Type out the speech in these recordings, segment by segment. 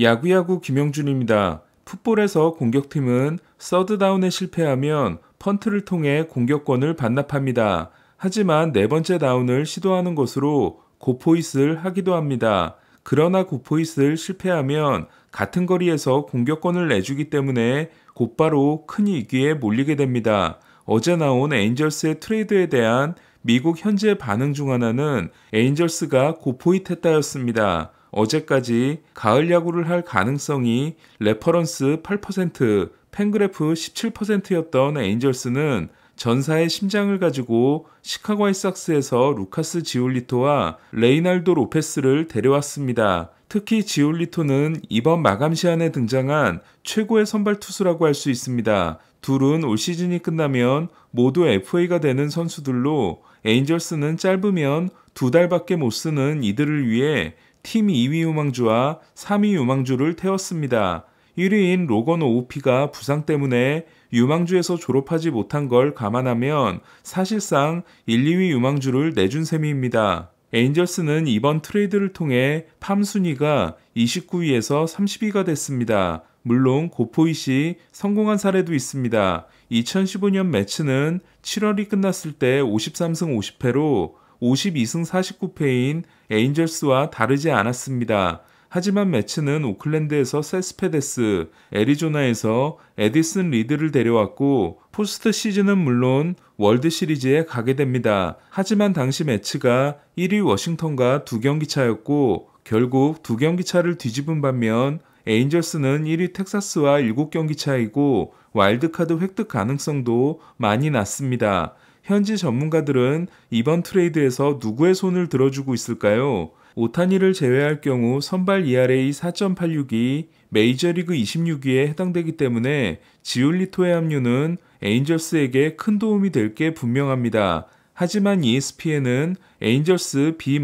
야구야구 김영준입니다. 풋볼에서 공격팀은 서드다운에 실패하면 펀트를 통해 공격권을 반납합니다. 하지만 네 번째 다운을 시도하는 것으로 고포잇을 하기도 합니다. 그러나 고포잇을 실패하면 같은 거리에서 공격권을 내주기 때문에 곧바로 큰 위기에 몰리게 됩니다. 어제 나온 인절스의 트레이드에 대한 미국 현재 반응 중 하나는 인절스가 고포잇 했다였습니다. 어제까지 가을 야구를 할 가능성이 레퍼런스 8%, 팬그래프 17%였던 에인절스는 전사의 심장을 가지고 시카고 아 이삭스에서 루카스 지올리토와 레이날도 로페스를 데려왔습니다. 특히 지올리토는 이번 마감 시한에 등장한 최고의 선발 투수라고 할 수 있습니다. 둘은 올 시즌이 끝나면 모두 FA가 되는 선수들로 에인절스는 짧으면 두 달밖에 못 쓰는 이들을 위해 팀 2위 유망주와 3위 유망주를 태웠습니다. 1위인 로건 오우피가 부상 때문에 유망주에서 졸업하지 못한 걸 감안하면 사실상 1, 2위 유망주를 내준 셈입니다. 에인절스는 이번 트레이드를 통해 팜 순위가 29위에서 30위가 됐습니다. 물론 고포이시 성공한 사례도 있습니다. 2015년 매치는 7월이 끝났을 때 53승 50패로 52승 49패인 에인절스와 다르지 않았습니다. 하지만 매치는 오클랜드에서 세스페데스, 애리조나에서 에디슨 리드를 데려왔고 포스트 시즌은 물론 월드 시리즈에 가게 됩니다. 하지만 당시 매치가 1위 워싱턴과 두 경기 차였고 결국 두 경기 차를 뒤집은 반면 에인절스는 1위 텍사스와 7경기 차이고 와일드카드 획득 가능성도 많이 낮습니다. 현지 전문가들은 이번 트레이드에서 누구의 손을 들어주고 있을까요? 오타니를 제외할 경우 선발 ERA 4.86이 메이저리그 26위에 해당되기 때문에 지울리토의 합류는 에인절스에게 큰 도움이 될 게 분명합니다. 하지만 ESPN은 에인절스 B-,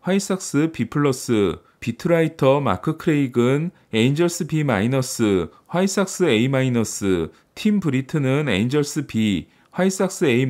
화이삭스 B+, 비트라이터 마크 크레이그는 에인절스 B-, 화이삭스 A-, 팀 브리트는 에인절스 B, 화이삭스 A-,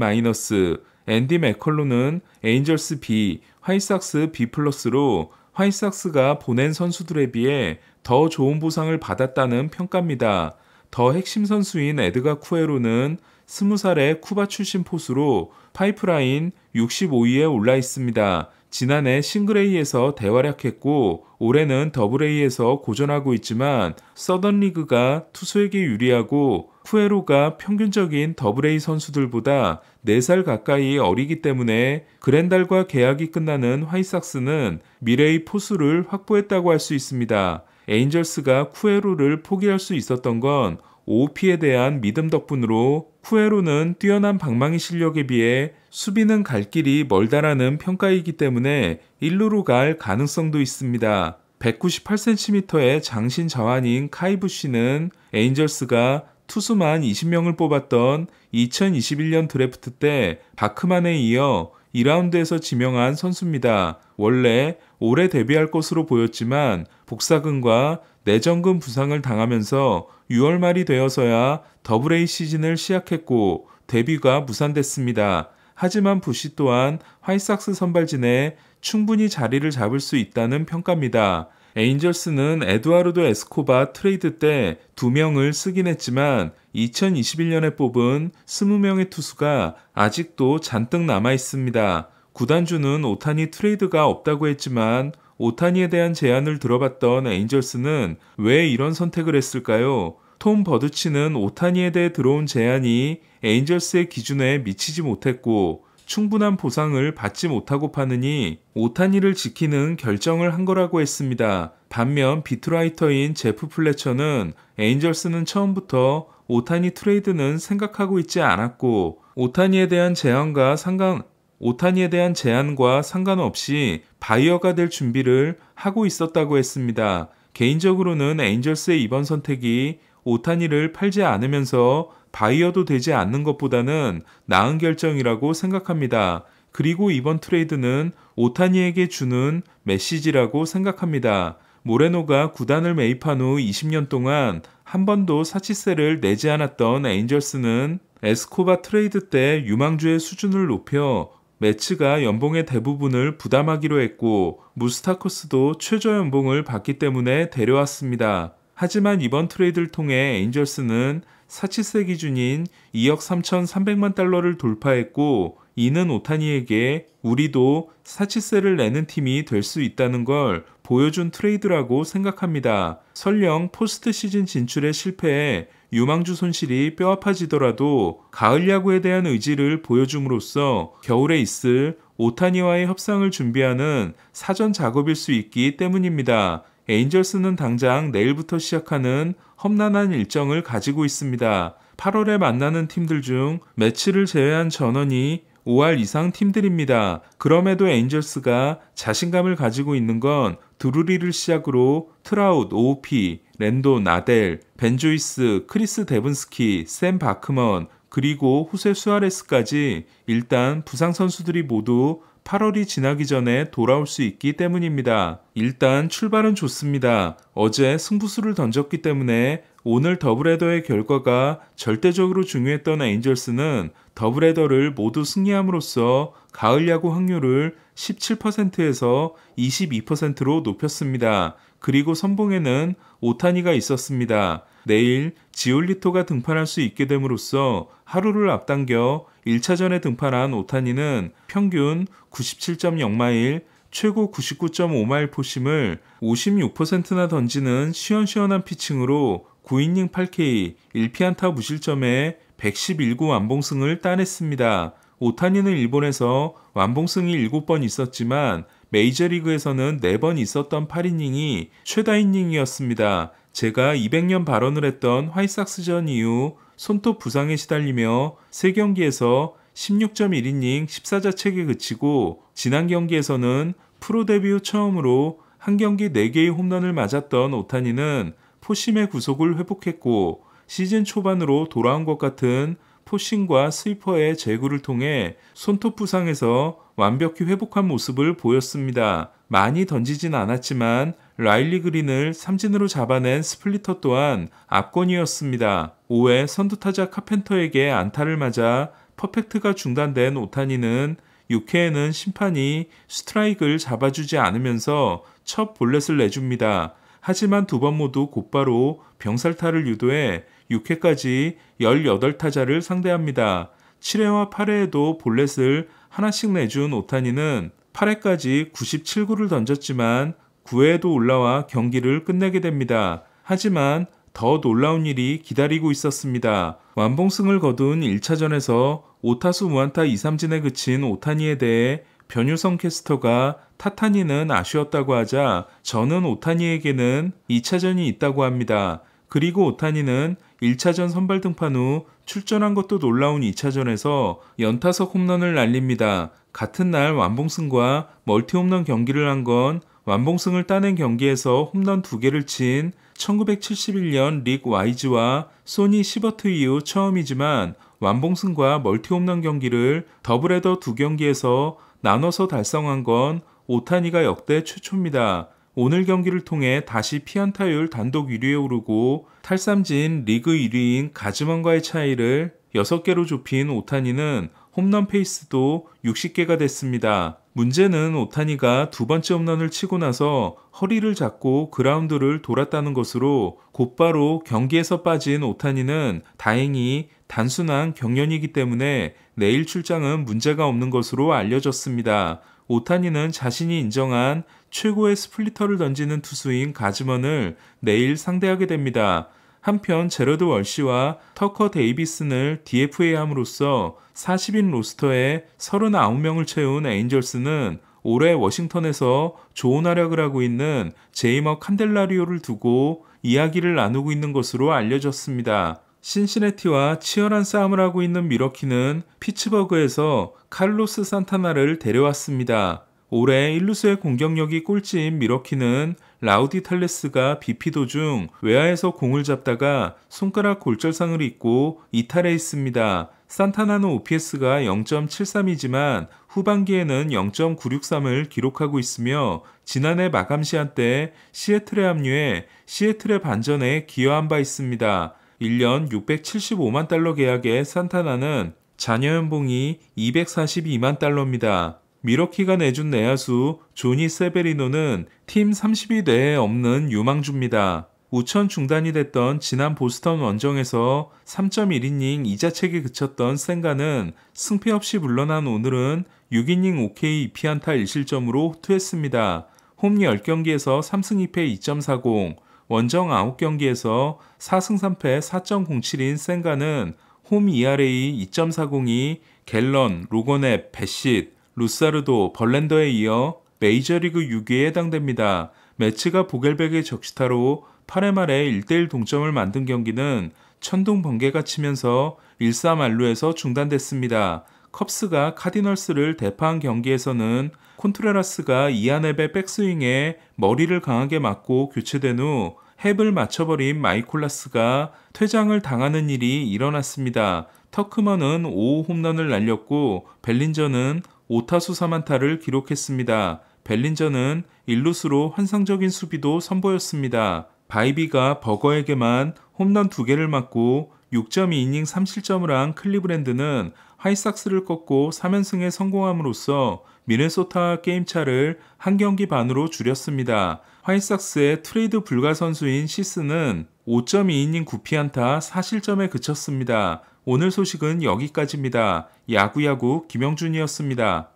앤디 맥컬로는 에인절스 B, 화이삭스 B+로 화이삭스가 보낸 선수들에 비해 더 좋은 보상을 받았다는 평가입니다. 더 핵심 선수인 에드가 쿠에로는 20살의 쿠바 출신 포수로 파이프라인 65위에 올라 있습니다. 지난해 싱글A에서 대활약했고 올해는 더블A에서 고전하고 있지만 서던리그가 투수에게 유리하고 쿠에로가 평균적인 더블A 선수들보다 4살 가까이 어리기 때문에 그랜달과 계약이 끝나는 화이삭스는 미래의 포수를 확보했다고 할 수 있습니다. 에인절스가 쿠에로를 포기할 수 있었던 건 OP에 대한 믿음 덕분으로 쿠에로는 뛰어난 방망이 실력에 비해 수비는 갈 길이 멀다라는 평가이기 때문에 1루로 갈 가능성도 있습니다. 198cm의 장신 자완인 카이부 씨는 에인절스가 투수만 20명을 뽑았던 2021년 드래프트 때 바크만에 이어 2라운드에서 지명한 선수입니다. 원래 올해 데뷔할 것으로 보였지만 복사근과 내정근 부상을 당하면서 6월 말이 되어서야 더블 A 시즌을 시작했고 데뷔가 무산됐습니다. 하지만 부시 또한 화이삭스 선발진에 충분히 자리를 잡을 수 있다는 평가입니다. 에인절스는 에드와르도 에스코바 트레이드 때 2명을 쓰긴 했지만 2021년에 뽑은 20명의 투수가 아직도 잔뜩 남아 있습니다. 구단주는 오타니 트레이드가 없다고 했지만 오타니에 대한 제안을 들어봤던 에인절스는 왜 이런 선택을 했을까요? 톰 버드치는 오타니에 대해 들어온 제안이 에인절스의 기준에 미치지 못했고 충분한 보상을 받지 못하고 파느니 오타니를 지키는 결정을 한 거라고 했습니다. 반면 비트라이터인 제프 플래처는 에인절스는 처음부터 오타니 트레이드는 생각하고 있지 않았고 오타니에 대한 제안과 상관 오타니에 대한 제안과 상관없이 바이어가 될 준비를 하고 있었다고 했습니다. 개인적으로는 에인절스의 이번 선택이 오타니를 팔지 않으면서 바이어도 되지 않는 것보다는 나은 결정이라고 생각합니다. 그리고 이번 트레이드는 오타니에게 주는 메시지라고 생각합니다. 모레노가 구단을 매입한 후 20년 동안 한 번도 사치세를 내지 않았던 에인절스는 에스코바 트레이드 때 유망주의 수준을 높여 매츠가 연봉의 대부분을 부담하기로 했고 무스타코스도 최저 연봉을 받기 때문에 데려왔습니다. 하지만 이번 트레이드를 통해 엔젤스는 사치세 기준인 2억 3,300만 달러를 돌파했고 이는 오타니에게 우리도 사치세를 내는 팀이 될 수 있다는 걸 보여준 트레이드라고 생각합니다. 설령 포스트 시즌 진출에 실패해 유망주 손실이 뼈아파지더라도 가을 야구에 대한 의지를 보여줌으로써 겨울에 있을 오타니와의 협상을 준비하는 사전 작업일 수 있기 때문입니다. 에인절스는 당장 내일부터 시작하는 험난한 일정을 가지고 있습니다. 8월에 만나는 팀들 중 매치를 제외한 전원이 5할 이상 팀들입니다. 그럼에도 에인절스가 자신감을 가지고 있는 건 드루리를 시작으로 트라웃, 오피 랜도 나델, 벤조이스, 크리스 데븐스키, 샘 바크먼, 그리고 후세 수아레스까지 일단 부상 선수들이 모두 8월이 지나기 전에 돌아올 수 있기 때문입니다. 일단 출발은 좋습니다. 어제 승부수를 던졌기 때문에 오늘 더블헤더의 결과가 절대적으로 중요했던 에인절스는 더블헤더를 모두 승리함으로써 가을 야구 확률을 17%에서 22%로 높였습니다. 그리고 선봉에는 오타니가 있었습니다. 내일 지올리토가 등판할 수 있게 됨으로써 하루를 앞당겨 1차전에 등판한 오타니는 평균 97.0마일, 최고 99.5마일 포심을 56%나 던지는 시원시원한 피칭으로 9이닝 8K 1피안타 무실점에 111구 완봉승을 따냈습니다. 오타니는 일본에서 완봉승이 7번 있었지만 메이저리그에서는 4번 있었던 8이닝이 최다 이닝이었습니다. 제가 200년 발언을 했던 화이삭스전 이후 손톱 부상에 시달리며 3경기에서 16.1이닝 14자책에 그치고 지난 경기에서는 프로 데뷔 후 처음으로 한 경기 4개의 홈런을 맞았던 오타니는 포심의 구속을 회복했고 시즌 초반으로 돌아온 것 같은 포심과 스위퍼의 제구를 통해 손톱 부상에서 완벽히 회복한 모습을 보였습니다. 많이 던지진 않았지만 라일리 그린을 삼진으로 잡아낸 스플리터 또한 압권이었습니다. 5회 선두타자 카펜터에게 안타를 맞아 퍼펙트가 중단된 오타니는 6회에는 심판이 스트라이크를 잡아주지 않으면서 첫 볼넷을 내줍니다. 하지만 두 번 모두 곧바로 병살타를 유도해 6회까지 18타자를 상대합니다. 7회와 8회에도 볼넷을 하나씩 내준 오타니는 8회까지 97구를 던졌지만 9회에도 올라와 경기를 끝내게 됩니다. 하지만 더 놀라운 일이 기다리고 있었습니다. 완봉승을 거둔 1차전에서 5타수 무안타 2, 3진에 그친 오타니에 대해 변유성 캐스터가 타타니는 아쉬웠다고 하자 저는 오타니에게는 2차전이 있다고 합니다. 그리고 오타니는 1차전 선발 등판 후 출전한 것도 놀라운 2차전에서 연타석 홈런을 날립니다. 같은 날 완봉승과 멀티 홈런 경기를 한 건 완봉승을 따낸 경기에서 홈런 2개를 친 1971년 릭 와이즈와 소니 시버트 이후 처음이지만 완봉승과 멀티 홈런 경기를 더블헤더 두 경기에서 나눠서 달성한 건 오타니가 역대 최초입니다. 오늘 경기를 통해 다시 피안타율 단독 1위에 오르고 탈삼진 리그 1위인 가즈먼과의 차이를 6개로 좁힌 오타니는 홈런 페이스도 60개가 됐습니다. 문제는 오타니가 두 번째 홈런을 치고 나서 허리를 잡고 그라운드를 돌았다는 것으로 곧바로 경기에서 빠진 오타니는 다행히 단순한 경련이기 때문에 내일 출장은 문제가 없는 것으로 알려졌습니다. 오타니는 자신이 인정한 최고의 스플리터를 던지는 투수인 가즈먼을 내일 상대하게 됩니다. 한편 제러드 월시와 터커 데이비슨을 DFA함으로써 40인 로스터에 39명을 채운 에인절스는 올해 워싱턴에서 좋은 활약을 하고 있는 제이머 칸델라리오를 두고 이야기를 나누고 있는 것으로 알려졌습니다. 신시네티와 치열한 싸움을 하고 있는 미러키는 피츠버그에서 칼로스 산타나를 데려왔습니다. 올해 1루수의 공격력이 꼴찌인 미러키는 라우디 탈레스가 비피도 중 외야에서 공을 잡다가 손가락 골절상을 입고 이탈해 있습니다. 산타나는 OPS가 0.73이지만 후반기에는 0.963을 기록하고 있으며 지난해 마감 시한 때 시애틀에 합류해 시애틀의 반전에 기여한 바 있습니다. 1년 675만 달러 계약의 산타나는 자녀 연봉이 242만 달러입니다. 미러키가 내준 내야수 조니 세베리노는 팀 32대에 없는 유망주입니다. 우천 중단이 됐던 지난 보스턴 원정에서 3.1이닝 이자책에 그쳤던 센가는 승패 없이 물러난 오늘은 6이닝 OK 2피안타 1실점으로 호투했습니다. 홈 10경기에서 3승 2패 2.40, 원정 9경기에서 4승 3패 4.07인 센가는 홈 ERA 2 4 0이 갤런, 로건앱 베싯, 루사르도, 벌렌더에 이어 메이저리그 6위에 해당됩니다. 매치가 보겔백의 적시타로 8회 말에 1대1 동점을 만든 경기는 천둥 번개가 치면서 1-3 안루에서 중단됐습니다. 컵스가 카디널스를 대파한 경기에서는 콘트레라스가 이안앱의 백스윙에 머리를 강하게 맞고 교체된 후 헵을 맞춰버린 마이콜라스가 퇴장을 당하는 일이 일어났습니다. 터크먼은 5호 홈런을 날렸고 벨린저는 5타수 3안타를 기록했습니다. 벨린저는 일루수로 환상적인 수비도 선보였습니다. 바이비가 버거에게만 홈런 2개를 맞고 6.2이닝 3실점을 한 클리브랜드는 하이삭스를 꺾고 3연승에 성공함으로써 미네소타 게임차를 한 경기 반으로 줄였습니다. 화이삭스의 트레이드 불가 선수인 시스는 5.2이닝 9피안타 4실점에 그쳤습니다. 오늘 소식은 여기까지입니다. 야구야구 김영준이었습니다.